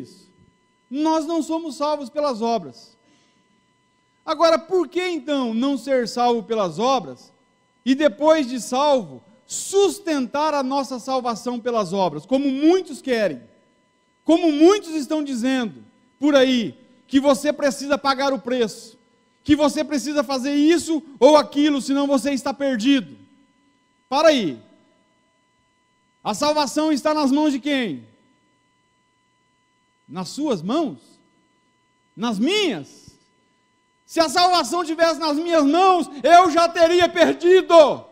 isso. Nós não somos salvos pelas obras. Agora, por que então não ser salvo pelas obras e depois de salvo sustentar a nossa salvação pelas obras, como muitos querem? Como muitos estão dizendo por aí que você precisa pagar o preço, que você precisa fazer isso ou aquilo, senão você está perdido. Para aí. A salvação está nas mãos de quem? nas suas mãos, nas minhas. Se a salvação tivesse nas minhas mãos, eu já teria perdido.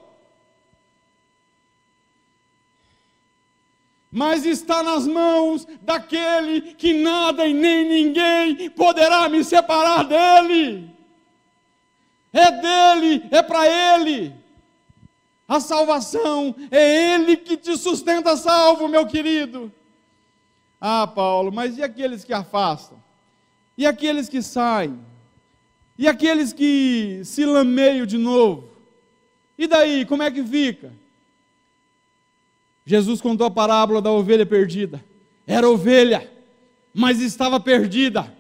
Mas está nas mãos daquele que nada e nem ninguém poderá me separar dele. É dele, é para ele. A salvação é ele que te sustenta salvo, meu querido. Ah, Paulo, mas e aqueles que afastam? E aqueles que saem? E aqueles que se lameiam de novo? E daí, como é que fica? Jesus contou a parábola da ovelha perdida. Era ovelha, mas estava perdida.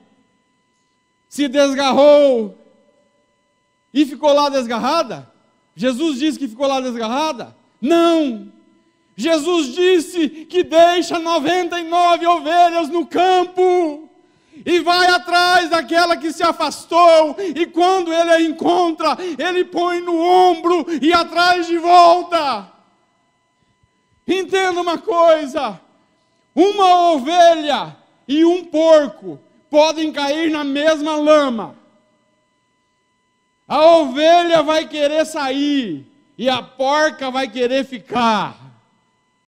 Se desgarrou e ficou lá desgarrada? Jesus disse que ficou lá desgarrada? Não! Jesus disse que deixa 99 ovelhas no campo e vai atrás daquela que se afastou, e quando ele a encontra, ele põe no ombro e atrás de volta. Entenda uma coisa: uma ovelha e um porco podem cair na mesma lama. A ovelha vai querer sair e a porca vai querer ficar.